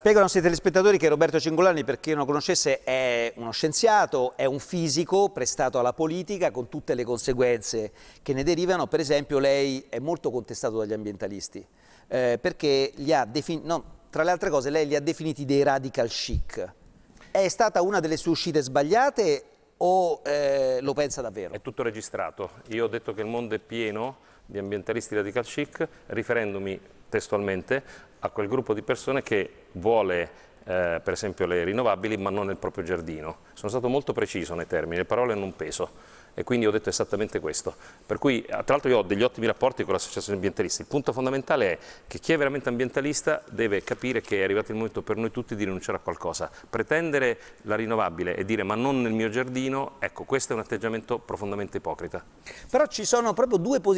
Spiegano ai telespettatori che Roberto Cingolani, per chi non lo conoscesse, è uno scienziato, è un fisico prestato alla politica con tutte le conseguenze che ne derivano. Per esempio, lei è molto contestato dagli ambientalisti eh, perché gli ha definito, no, tra le altre cose, lei li ha definiti dei radical chic. È stata una delle sue uscite sbagliate o eh, lo pensa davvero? È tutto registrato. Io ho detto che il mondo è pieno di ambientalisti radical chic, riferendomi testualmente a quel gruppo di persone che vuole eh, per esempio le rinnovabili, ma non nel proprio giardino. Sono stato molto preciso nei termini, le parole hanno un peso e quindi ho detto esattamente questo. Per cui, eh, tra l'altro io ho degli ottimi rapporti con l'associazione ambientalista. Il punto fondamentale è che chi è veramente ambientalista deve capire che è arrivato il momento per noi tutti di rinunciare a qualcosa. Pretendere la rinnovabile e dire ma non nel mio giardino, ecco, questo è un atteggiamento profondamente ipocrita. Però ci sono proprio due posizioni